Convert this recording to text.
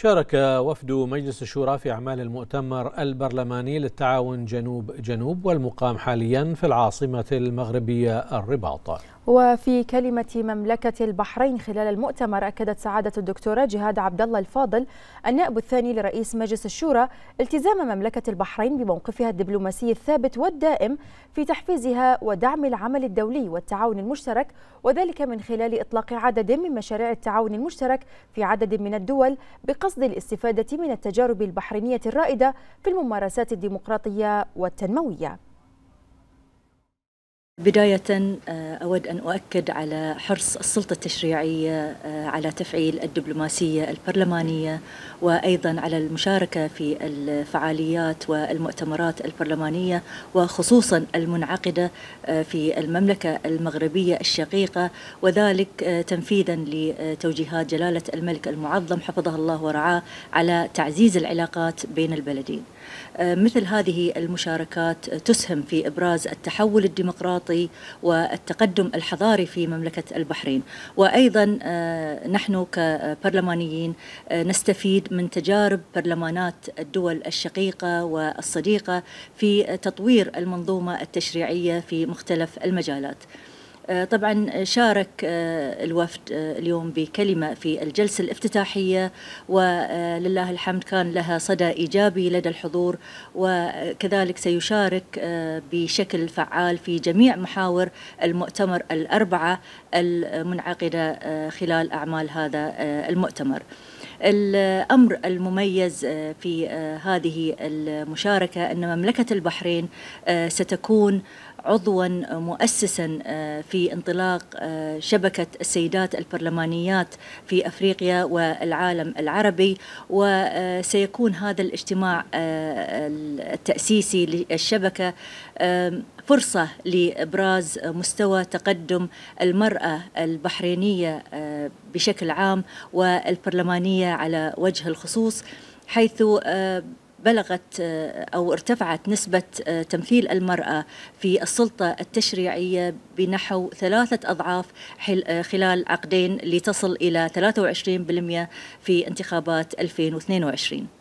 شارك وفد مجلس الشورى في أعمال المؤتمر البرلماني للتعاون جنوب جنوب والمقام حاليا في العاصمة المغربية الرباط وفي كلمة مملكة البحرين خلال المؤتمر أكدت سعادة الدكتورة جهاد عبد الله الفاضل النائب الثاني لرئيس مجلس الشورى التزام مملكة البحرين بموقفها الدبلوماسي الثابت والدائم في تحفيزها ودعم العمل الدولي والتعاون المشترك وذلك من خلال إطلاق عدد من مشاريع التعاون المشترك في عدد من الدول بقصد الاستفادة من التجارب البحرينية الرائدة في الممارسات الديمقراطية والتنموية بداية آه، أود أن أؤكد على حرص السلطة التشريعية آه، على تفعيل الدبلوماسية البرلمانية وأيضا على المشاركة في الفعاليات والمؤتمرات البرلمانية وخصوصا المنعقدة آه، في المملكة المغربية الشقيقة وذلك تنفيذا لتوجيهات جلالة الملك المعظم حفظه الله ورعاه على تعزيز العلاقات بين البلدين مثل هذه المشاركات تسهم في إبراز التحول الديمقراطي الوسطي والتقدم الحضاري في مملكة البحرين وأيضا آه، نحن كبرلمانيين آه، نستفيد من تجارب برلمانات الدول الشقيقة والصديقة في تطوير المنظومة التشريعية في مختلف المجالات آه، طبعا شارك آه، الوفد آه، اليوم بكلمة في الجلسة الافتتاحية ولله الحمد كان لها صدى إيجابي لدى الحضور وكذلك سيشارك بشكل فعال في جميع محاور المؤتمر الأربعة المنعقدة خلال أعمال هذا المؤتمر الأمر المميز في هذه المشاركة أن مملكة البحرين ستكون عضوا مؤسسا آه، في انطلاق آه، شبكة السيدات البرلمانيات في أفريقيا والعالم العربي وسيكون آه، هذا الاجتماع التأسيسي للشبكة فرصة لإبراز مستوى تقدم المرأة البحرينية بشكل عام والبرلمانية على وجه الخصوص حيث بلغت أو ارتفعت نسبة تمثيل المرأة في السلطة التشريعية بنحو ثلاثة أضعاف خلال عقدين لتصل إلى 23% في انتخابات 2022